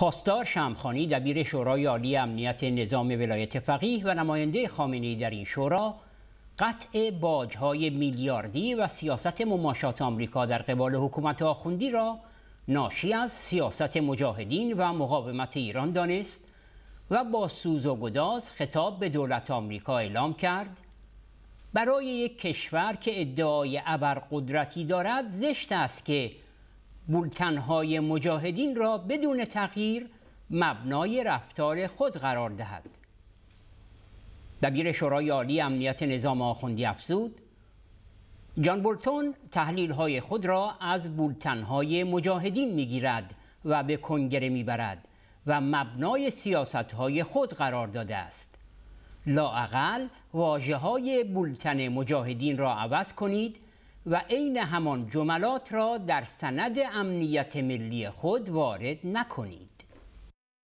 پاسدار شمخانی دبیر شورای عالی امنیت نظام ولایت فقیه و نماینده خامنه‌ای در این شورا قطع باجهای میلیاردی و سیاست مماشات آمریکا در قبال حکومت آخوندی را ناشی از سیاست مجاهدین و مقاومت ایران دانست و با سوز و گداز خطاب به دولت آمریکا اعلام کرد برای یک کشور که ادعای ابرقدرتی دارد زشت است که بولتنهای مجاهدین را بدون تغییر مبنای رفتار خود قرار دهد دبیر شورای عالی امنیت نظام آخوندی افزود جان بولتون تحلیل های خود را از بولتن های مجاهدین می گیرد و به کنگره می برد و مبنای سیاست های خود قرار داده است لاعقل واجه های بولتن مجاهدین را عوض کنید و عین همان جملات را در سند امنیت ملی خود وارد نکنید